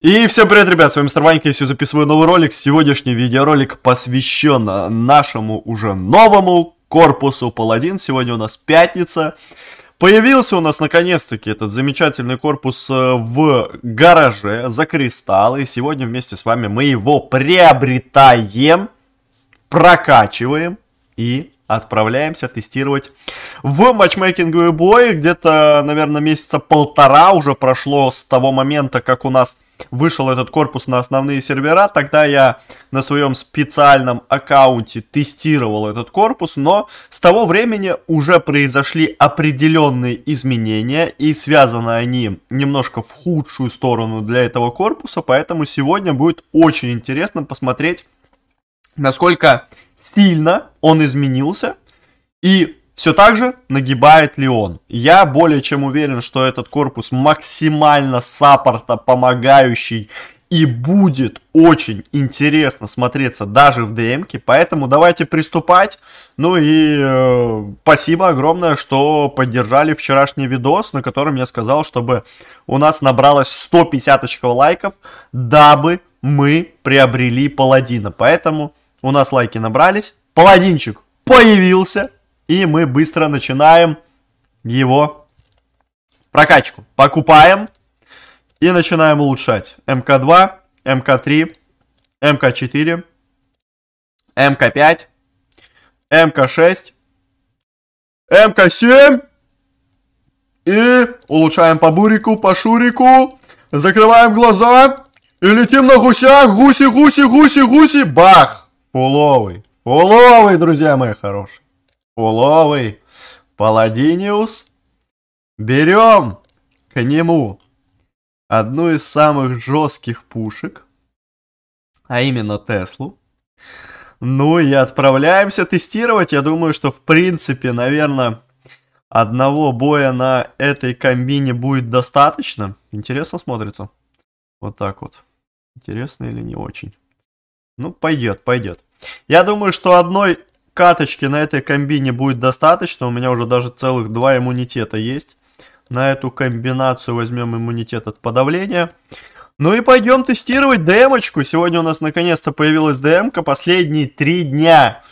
И всем привет, ребят, с вами Мистер Ванька, я сегодня записываю новый ролик. Сегодняшний видеоролик посвящен нашему уже новому корпусу Паладин. Сегодня у нас пятница. Появился у нас наконец-таки этот замечательный корпус э, в гараже за кристаллы. сегодня вместе с вами мы его приобретаем, прокачиваем и отправляемся тестировать в матчмейкинговый бой. Где-то, наверное, месяца полтора уже прошло с того момента, как у нас вышел этот корпус на основные сервера, тогда я на своем специальном аккаунте тестировал этот корпус, но с того времени уже произошли определенные изменения, и связаны они немножко в худшую сторону для этого корпуса, поэтому сегодня будет очень интересно посмотреть, насколько сильно он изменился, и все так же нагибает он? Я более чем уверен, что этот корпус максимально саппорта помогающий и будет очень интересно смотреться даже в ДМке, поэтому давайте приступать. Ну и э, спасибо огромное, что поддержали вчерашний видос, на котором я сказал, чтобы у нас набралось 150 очков лайков, дабы мы приобрели паладина. Поэтому у нас лайки набрались, паладинчик появился, и мы быстро начинаем его прокачку. Покупаем и начинаем улучшать. МК2, МК3, МК4, МК5, МК6, МК7. И улучшаем по бурику, по шурику. Закрываем глаза. И летим на гусях. Гуси, гуси, гуси, гуси. Бах. Фуловый. Фуловый, друзья мои хорошие. Уловый, Паладиниус. Берем к нему одну из самых жестких пушек, а именно Теслу. Ну и отправляемся тестировать. Я думаю, что в принципе, наверное, одного боя на этой комбине будет достаточно. Интересно смотрится. Вот так вот. Интересно или не очень? Ну, пойдет, пойдет. Я думаю, что одной каточки на этой комбине будет достаточно. У меня уже даже целых два иммунитета есть. На эту комбинацию возьмем иммунитет от подавления. Ну и пойдем тестировать демочку. Сегодня у нас наконец-то появилась демка. Последние три дня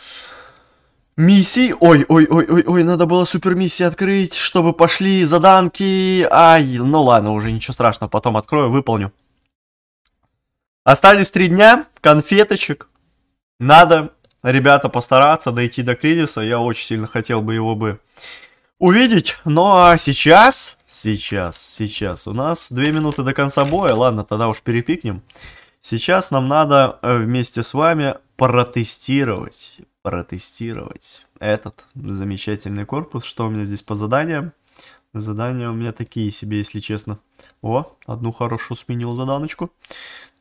миссии Ой, ой, ой, ой, ой, надо было супер миссии открыть, чтобы пошли заданки. Ай, ну ладно, уже ничего страшного, потом открою, выполню. Остались три дня, конфеточек. Надо ребята постараться дойти до кризиса. Я очень сильно хотел бы его бы увидеть. Ну а сейчас, сейчас, сейчас у нас 2 минуты до конца боя. Ладно, тогда уж перепикнем. Сейчас нам надо э, вместе с вами протестировать, протестировать этот замечательный корпус. Что у меня здесь по заданиям? Задания у меня такие себе, если честно. О, одну хорошую сменил заданочку.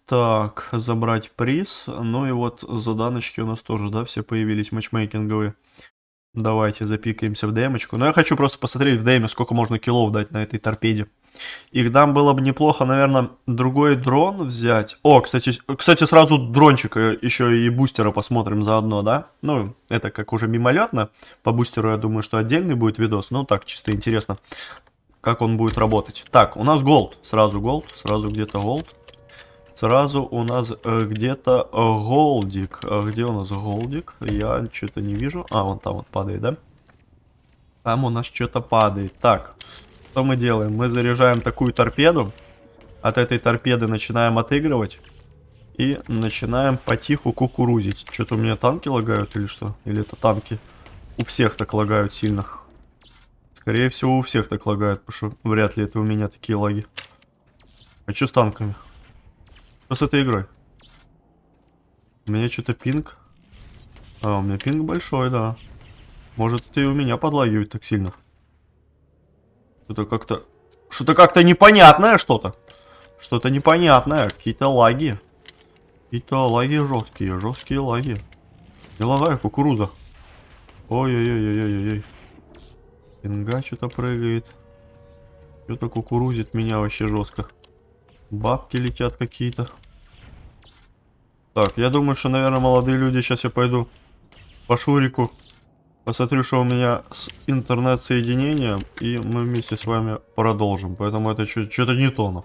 Так, забрать приз. Ну и вот заданочки у нас тоже, да, все появились матчмейкинговые. Давайте запикаемся в демочку. Но ну, я хочу просто посмотреть в деме, сколько можно киллов дать на этой торпеде. И там было бы неплохо, наверное, другой дрон взять. О, кстати, кстати, сразу дрончика еще и бустера посмотрим заодно, да? Ну, это как уже мимолетно. По бустеру, я думаю, что отдельный будет видос. Ну, так, чисто интересно, как он будет работать. Так, у нас голд. Сразу голд, сразу где-то голд. Сразу у нас э, где-то э, голдик. А где у нас голдик? Я что-то не вижу. А, вон там вот падает, да? Там у нас что-то падает. Так, что мы делаем? Мы заряжаем такую торпеду. От этой торпеды начинаем отыгрывать. И начинаем потиху кукурузить. Что-то у меня танки лагают или что? Или это танки? У всех так лагают сильно. Скорее всего, у всех так лагают, потому что вряд ли это у меня такие лаги. А что с танками? Что с этой игрой? У меня что-то пинг. А, у меня пинг большой, да. Может, ты у меня подлагивает так сильно. Что-то как-то... Что-то как-то непонятное что-то. Что-то непонятное. Какие-то лаги. Какие-то лаги жесткие. Жесткие лаги. Не Деловая кукуруза. Ой-ой-ой-ой-ой-ой. Пинга что-то прыгает. Что-то кукурузит меня вообще жестко. Бабки летят какие-то. Так, я думаю, что, наверное, молодые люди, сейчас я пойду по Шурику. Посмотрю, что у меня с интернет-соединением, и мы вместе с вами продолжим. Поэтому это что-то не то.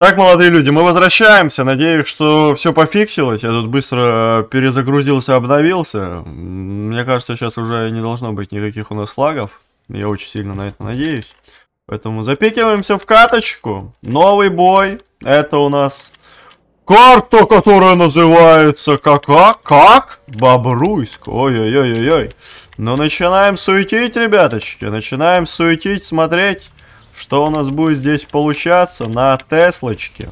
Так, молодые люди, мы возвращаемся. Надеюсь, что все пофиксилось. Я тут быстро э, перезагрузился, обновился. Мне кажется, сейчас уже не должно быть никаких у нас лагов. Я очень сильно на это надеюсь. Поэтому запикиваемся в каточку. Новый бой. Это у нас карта, которая называется как? Как? как? Бобруйск. Ой-ой-ой-ой-ой. Ну, начинаем суетить, ребяточки. Начинаем суетить, смотреть, что у нас будет здесь получаться на Теслочке.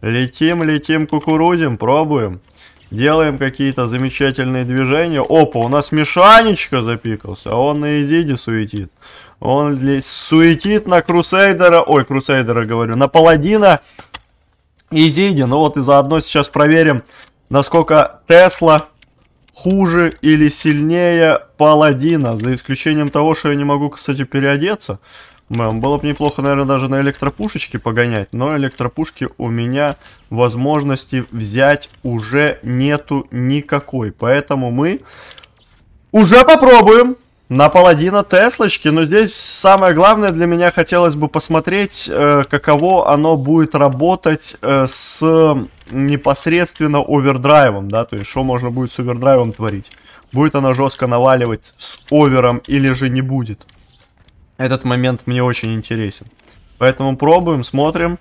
Летим, летим, кукурузим, пробуем. Делаем какие-то замечательные движения. Опа, у нас Мишанечка запикался, а он на Изиде суетит. Он здесь суетит на Крусейдера, ой, Крусейдера говорю, на Паладина и Зиди. Ну вот и заодно сейчас проверим, насколько Тесла хуже или сильнее Паладина. За исключением того, что я не могу, кстати, переодеться. Было бы неплохо, наверное, даже на электропушечке погонять, но электропушки у меня возможности взять уже нету никакой. Поэтому мы уже попробуем на паладина Теслочки, но здесь самое главное для меня хотелось бы посмотреть, э, каково оно будет работать э, с непосредственно овердрайвом, да, то есть что можно будет с овердрайвом творить. Будет она жестко наваливать с овером или же не будет. Этот момент мне очень интересен. Поэтому пробуем, смотрим,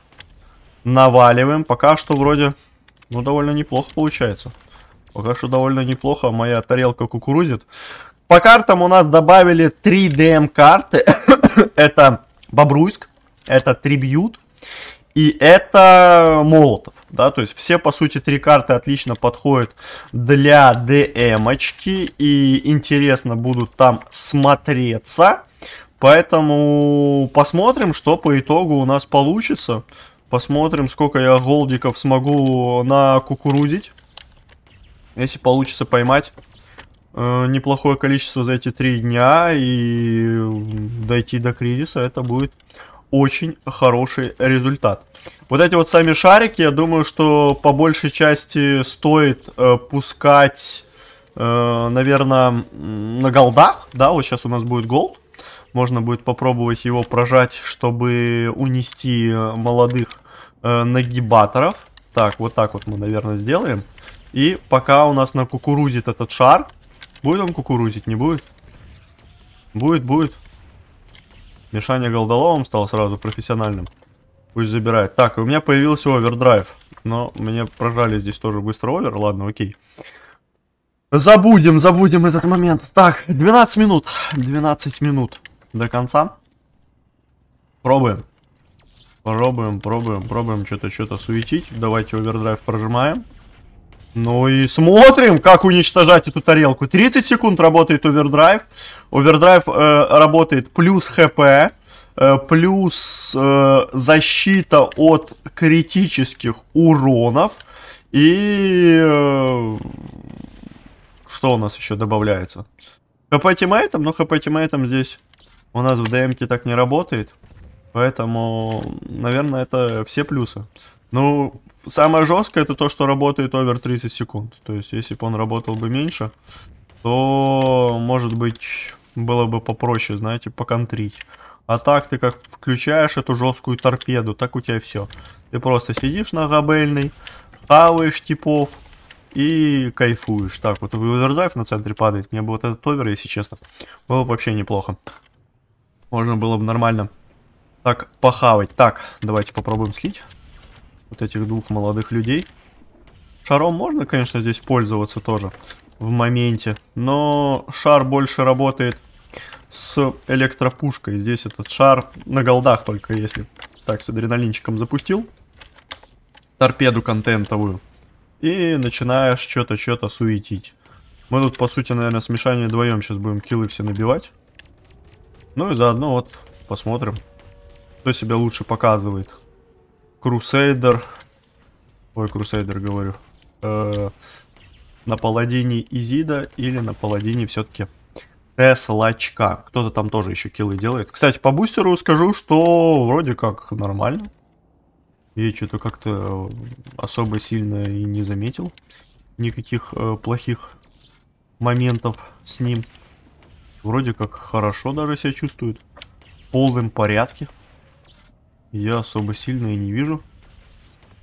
наваливаем. Пока что вроде, ну, довольно неплохо получается. Пока что довольно неплохо. Моя тарелка кукурузит. По картам у нас добавили 3 ДМ-карты. это Бобруйск, это Трибьют и это Молотов. Да, то есть все, по сути, три карты отлично подходят для ДМочки и интересно будут там смотреться. Поэтому посмотрим, что по итогу у нас получится. Посмотрим, сколько я голдиков смогу накукурузить. Если получится поймать. Э, неплохое количество за эти три дня и дойти до кризиса, это будет очень хороший результат. Вот эти вот сами шарики, я думаю, что по большей части стоит э, пускать, э, наверное, на голдах. Да, вот сейчас у нас будет голд. Можно будет попробовать его прожать, чтобы унести э, молодых э, нагибаторов. Так, вот так вот мы, наверное, сделаем. И пока у нас на кукурузе этот шар, Будет он кукурузить, не будет? Будет, будет. Мишаня голдоловым стал сразу профессиональным. Пусть забирает. Так, у меня появился овердрайв. Но мне прожали здесь тоже быстро овер. Ладно, окей. Забудем, забудем этот момент. Так, 12 минут. 12 минут до конца. Пробуем. Пробуем, пробуем, пробуем что-то, что-то суетить. Давайте овердрайв прожимаем. Ну и смотрим, как уничтожать эту тарелку. 30 секунд работает овердрайв. Овердрайв э, работает плюс ХП, э, плюс э, защита от критических уронов. И... Э, что у нас еще добавляется? ХП тиммейтом, но ХП тиммейтом здесь у нас в ДМК так не работает. Поэтому, наверное, это все плюсы. Ну, самое жесткое это то, что работает овер 30 секунд. То есть, если бы он работал бы меньше, то, может быть, было бы попроще, знаете, поконтрить. А так ты как включаешь эту жесткую торпеду, так у тебя все. Ты просто сидишь на габельной, хаваешь типов и кайфуешь. Так, вот овердрайв на центре падает. Мне бы вот этот овер, если честно, было бы вообще неплохо. Можно было бы нормально так похавать. Так, давайте попробуем слить вот этих двух молодых людей. Шаром можно, конечно, здесь пользоваться тоже в моменте, но шар больше работает с электропушкой. Здесь этот шар на голдах только, если так, с адреналинчиком запустил торпеду контентовую и начинаешь что-то, что-то суетить. Мы тут, по сути, наверное, смешание вдвоем сейчас будем килы все набивать. Ну и заодно вот посмотрим, кто себя лучше показывает. Крусейдер. Ой, Крусейдер говорю. Э, на паладине Изида или на паладине все-таки Теслачка. Кто-то там тоже еще киллы делает. Кстати, по бустеру скажу, что вроде как нормально. Я что-то как-то э, особо сильно и не заметил никаких э, плохих моментов с ним. Вроде как хорошо даже себя чувствует. В полном порядке я особо сильно и не вижу.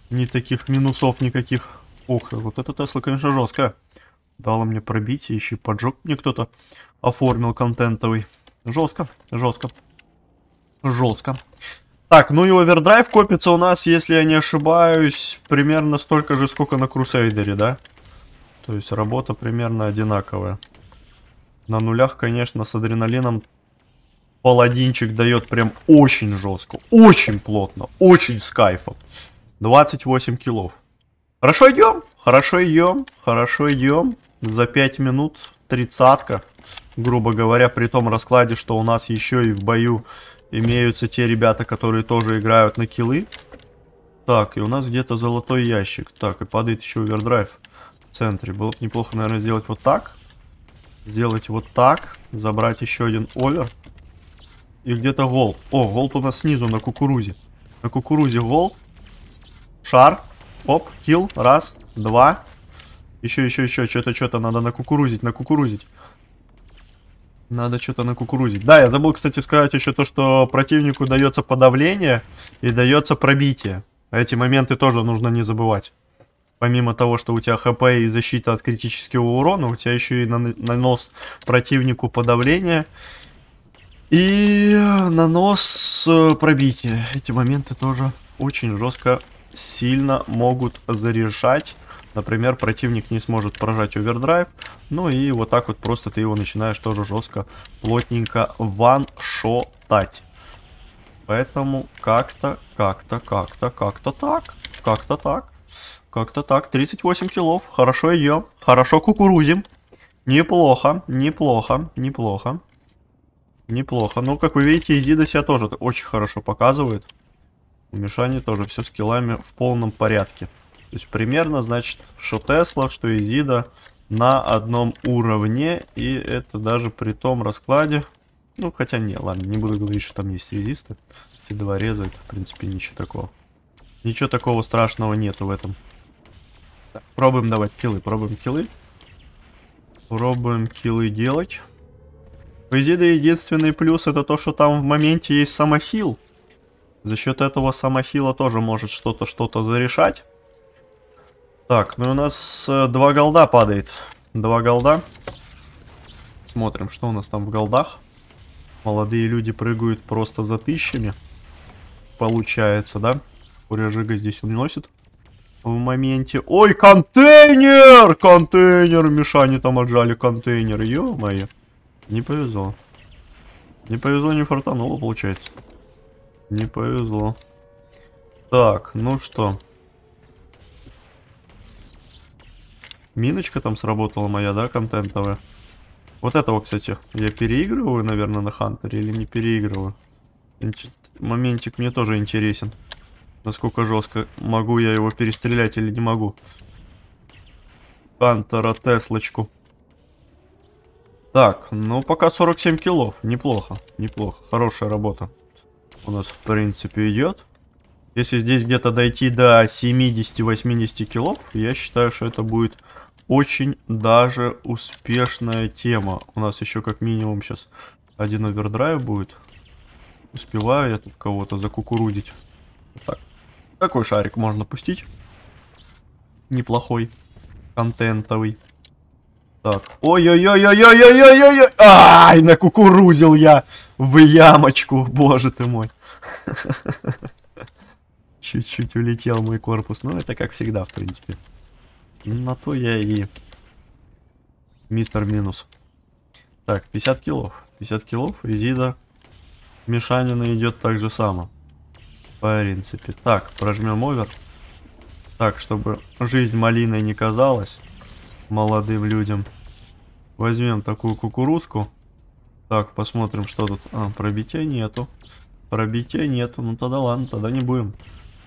Ни таких минусов никаких. Ох, вот эта Тесла, конечно, жестко. Дала мне пробить, еще поджог мне кто-то оформил контентовый. Жестко, жестко, жестко. Так, ну и овердрайв копится у нас, если я не ошибаюсь, примерно столько же, сколько на Крусейдере, да? То есть работа примерно одинаковая. На нулях, конечно, с адреналином Паладинчик дает прям очень жестко, очень плотно, очень с кайфом. 28 килов. Хорошо идем, хорошо идем, хорошо идем. За 5 минут тридцатка, грубо говоря, при том раскладе, что у нас еще и в бою имеются те ребята, которые тоже играют на килы. Так, и у нас где-то золотой ящик. Так, и падает еще овердрайв в центре. Было бы неплохо, наверное, сделать вот так. Сделать вот так. Забрать еще один овер. И где-то гол. О, гол у нас снизу на кукурузе. На кукурузе гол. Шар. Оп, килл. Раз, два. Еще, еще, еще. Что-то, что-то надо на кукурузить, на кукурузить. Надо что-то на кукурузить. Да, я забыл, кстати, сказать еще то, что противнику дается подавление и дается пробитие. А эти моменты тоже нужно не забывать. Помимо того, что у тебя ХП и защита от критического урона, у тебя еще и нанос противнику подавление и э, нанос э, пробития. Эти моменты тоже очень жестко сильно могут зарешать. Например, противник не сможет прожать овердрайв. Ну и вот так вот просто ты его начинаешь тоже жестко, плотненько ваншотать. Поэтому как-то, как-то, как-то, как-то так. Как-то так. Как-то так. 38 килов. Хорошо идем. Хорошо кукурузим. Неплохо, неплохо, неплохо. Неплохо. Ну, как вы видите, Изида себя тоже очень хорошо показывает. У Мишани тоже все с киллами в полном порядке. То есть примерно, значит, что Тесла, что Изида на одном уровне. И это даже при том раскладе. Ну, хотя не, ладно, не буду говорить, что там есть резисты. И два реза, это, в принципе, ничего такого. Ничего такого страшного нету в этом. Так, пробуем давать килы. пробуем килы. Пробуем килы делать. У Изида единственный плюс это то, что там в моменте есть самохил. За счет этого самохила тоже может что-то что-то зарешать. Так, ну у нас э, два голда падает. Два голда. Смотрим, что у нас там в голдах. Молодые люди прыгают просто за тысячами. Получается, да? Куряжига здесь уносит. В моменте... Ой, контейнер! Контейнер! Мишани там отжали контейнер. Ё-моё. Не повезло. Не повезло, не фартануло, получается. Не повезло. Так, ну что. Миночка там сработала моя, да, контентовая? Вот этого, кстати, я переигрываю, наверное, на Хантере или не переигрываю? Моментик мне тоже интересен. Насколько жестко могу я его перестрелять или не могу. Хантера Теслочку. Так, ну пока 47 килов. Неплохо, неплохо. Хорошая работа у нас, в принципе, идет. Если здесь где-то дойти до 70-80 килов, я считаю, что это будет очень даже успешная тема. У нас еще как минимум сейчас один овердрайв будет. Успеваю я тут кого-то закукурудить. Так, такой шарик можно пустить. Неплохой, контентовый. Так. Ой-ой-ой-ой-ой-ой-ой-ой! Ай, накукурузил я в ямочку, боже ты мой. Чуть-чуть улетел мой корпус, но ну, это как всегда, в принципе. На то я и мистер минус. Так, 50 килов. 50 килов, Изида. Мишанина идет так же само. В принципе. Так, прожмем овер. Так, чтобы жизнь малиной не казалась молодым людям. Возьмем такую кукурузку. Так, посмотрим, что тут. А, пробития нету. Пробития нету. Ну тогда ладно, тогда не будем.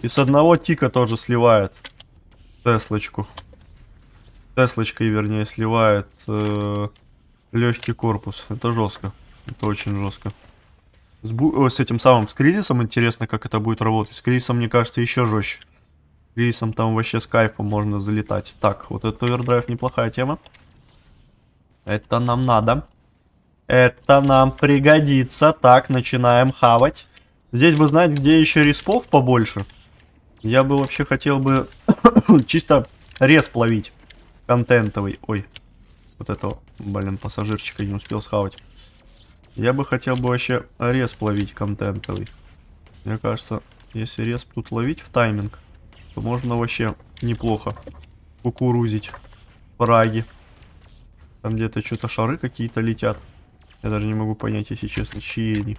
И с одного тика тоже сливает. Теслочку. Теслочкой, вернее, сливает э, легкий корпус. Это жестко. Это очень жестко. С, с этим самым, с кризисом интересно, как это будет работать. С кризисом, мне кажется, еще жестче. Рейсом там вообще с кайфом можно залетать. Так, вот этот овердрайв неплохая тема. Это нам надо. Это нам пригодится. Так, начинаем хавать. Здесь бы знать, где еще респов побольше. Я бы вообще хотел бы чисто респ ловить. Контентовый. Ой, вот этого, блин, пассажирчика не успел схавать. Я бы хотел бы вообще респ ловить контентовый. Мне кажется, если респ тут ловить в тайминг, то можно вообще неплохо кукурузить враги. Там где-то что-то шары какие-то летят. Я даже не могу понять, если честно, чьи они.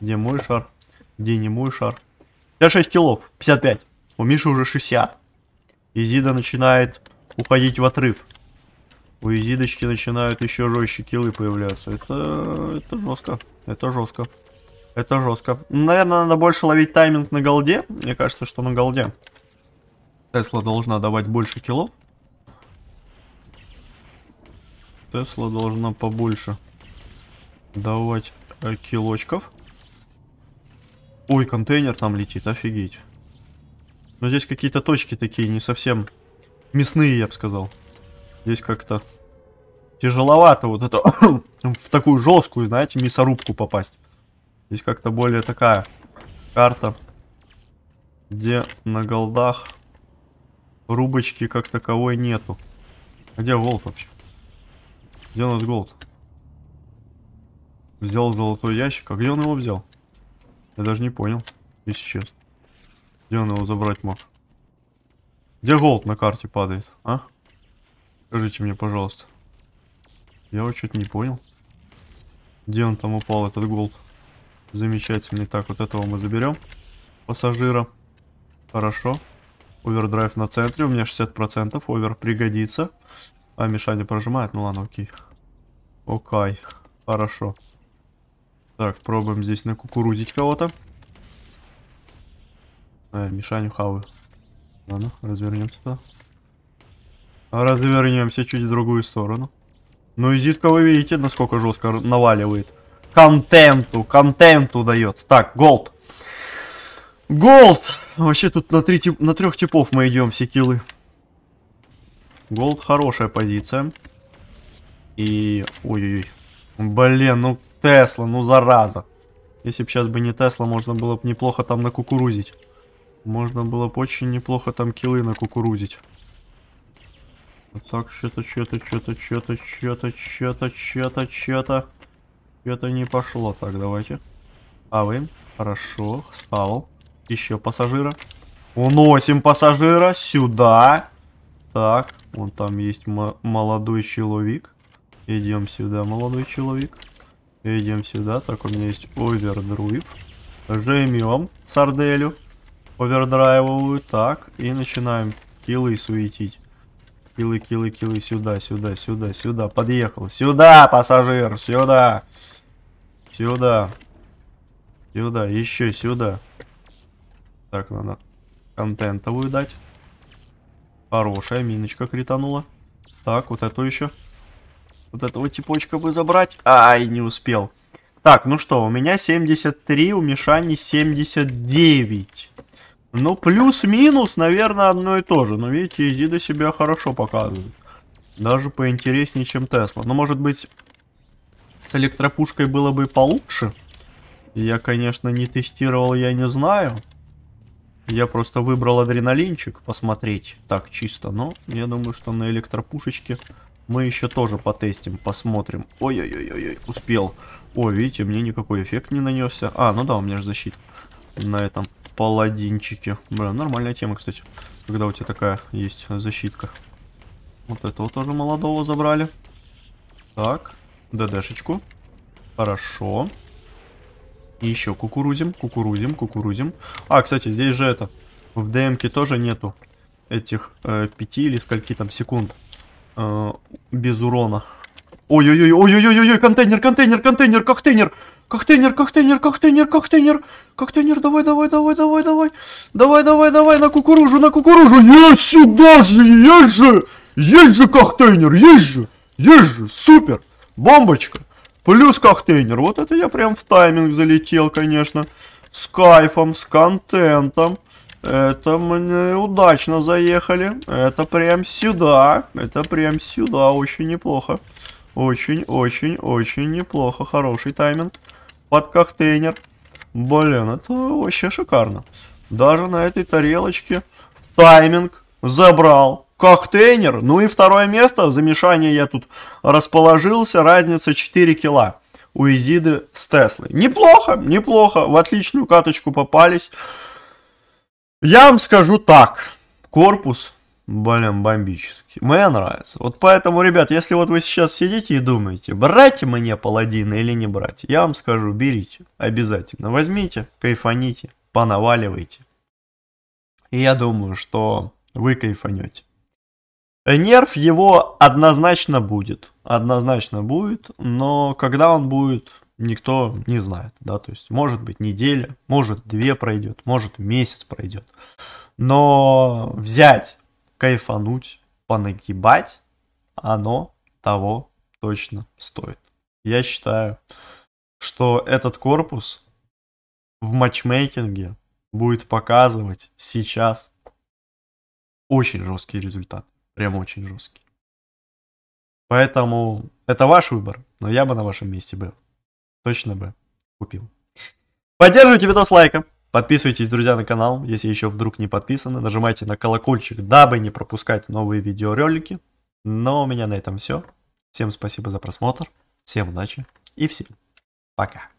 Где мой шар, где не мой шар. 56 килов, 55. У Миши уже 60. Изида начинает уходить в отрыв. У Изидочки начинают еще жестче килы появляться. Это, это жестко. Это жестко. Это жестко. Наверное, надо больше ловить тайминг на голде. Мне кажется, что на голде. Тесла должна давать больше килов. Тесла должна побольше давать э, килочков. Ой, контейнер там летит, офигеть. Но здесь какие-то точки такие, не совсем мясные, я бы сказал. Здесь как-то тяжеловато вот это в такую жесткую, знаете, мясорубку попасть. Здесь как-то более такая карта, где на голдах рубочки как таковой нету. Где голд вообще? Где у нас голд? Сделал золотой ящик. А где он его взял? Я даже не понял, если честно. Где он его забрать мог? Где голд на карте падает, а? Скажите мне, пожалуйста. Я его то не понял. Где он там упал, этот голд? Замечательный. Так, вот этого мы заберем. Пассажира. Хорошо. Овердрайв на центре, у меня 60%, овер пригодится. А, Мишаня прожимает, ну ладно, окей. Окай, хорошо. Так, пробуем здесь накукурузить кого-то. Э, Мишаню хавы. Ладно, развернемся-то. А развернемся чуть в другую сторону. Ну и зитка вы видите, насколько жестко наваливает. Контенту, контенту дает. Так, голд. Голд! Вообще тут на, три, тип... на трех типов мы идем, все килы. Голд хорошая позиция. И... Ой-ой-ой. Блин, ну Тесла, ну зараза. Если бы сейчас бы не Тесла, можно было бы неплохо там накукурузить. Можно было бы очень неплохо там килы накукурузить. Вот так, что-то, что-то, что-то, что-то, что-то, что-то, что-то, что-то. Что-то не пошло. Так, давайте. А вы? Хорошо, спал еще пассажира. Уносим пассажира сюда. Так, вон там есть молодой человек. Идем сюда, молодой человек. Идем сюда. Так, у меня есть овердрайв. Жмем сарделю. Овердрайвовую. Так, и начинаем килы суетить. Килы, килы, килы. Сюда, сюда, сюда, сюда. Подъехал. Сюда, пассажир. Сюда. Сюда. Сюда, еще сюда. Так, надо контентовую дать. Хорошая миночка кританула. Так, вот эту еще. Вот этого типочка бы забрать. Ай, не успел. Так, ну что, у меня 73, у Мишани 79. Ну, плюс-минус, наверное, одно и то же. Но видите, Изида себя хорошо показывает. Даже поинтереснее, чем Тесла. Но, ну, может быть, с электропушкой было бы получше? Я, конечно, не тестировал, я не знаю. Я просто выбрал адреналинчик посмотреть так чисто, но я думаю, что на электропушечке мы еще тоже потестим, посмотрим. Ой-ой-ой-ой, успел. О, видите, мне никакой эффект не нанесся. А, ну да, у меня же защита на этом паладинчике. Бля, нормальная тема, кстати, когда у тебя такая есть защитка. Вот этого тоже молодого забрали. Так, ДДшечку. Хорошо. Хорошо. И еще кукурузим, кукурузим, кукурузим. А, кстати, здесь же это. В ДМК тоже нету этих э, 5 или скольки там секунд э, без урона. Ой-ой-ой, ой-ой-ой, контейнер, контейнер, контейнер, коктейнер, коктейнер, коктейнер, коктейнер, коктейнер, коктейнер, давай, давай, давай, давай, давай, давай, давай, давай, на кукурузу, на кукурузу, я сюда же, есть же, есть же коктейнер, есть же, есть же, супер, бомбочка. Плюс контейнер. Вот это я прям в тайминг залетел, конечно. С кайфом, с контентом. Это мы удачно заехали. Это прям сюда. Это прям сюда. Очень неплохо. Очень-очень-очень неплохо. Хороший тайминг. Под контейнер. Блин, это вообще шикарно. Даже на этой тарелочке тайминг забрал контейнер. Ну и второе место, замешание я тут расположился, разница 4 кило у Изиды с Теслой. Неплохо, неплохо, в отличную каточку попались. Я вам скажу так, корпус, блин, бомбический, мне нравится. Вот поэтому, ребят, если вот вы сейчас сидите и думаете, брать мне паладина или не брать, я вам скажу, берите, обязательно, возьмите, кайфаните, понаваливайте. И я думаю, что вы кайфанете. Нерв его однозначно будет, однозначно будет, но когда он будет, никто не знает, да, то есть может быть неделя, может две пройдет, может месяц пройдет, но взять, кайфануть, понагибать, оно того точно стоит. Я считаю, что этот корпус в матчмейкинге будет показывать сейчас очень жесткий результат. Прям очень жесткий. Поэтому это ваш выбор, но я бы на вашем месте был. Точно бы купил. Поддерживайте видос лайком. Подписывайтесь, друзья, на канал, если еще вдруг не подписаны. Нажимайте на колокольчик, дабы не пропускать новые видеоролики. Но у меня на этом все. Всем спасибо за просмотр. Всем удачи и всем пока.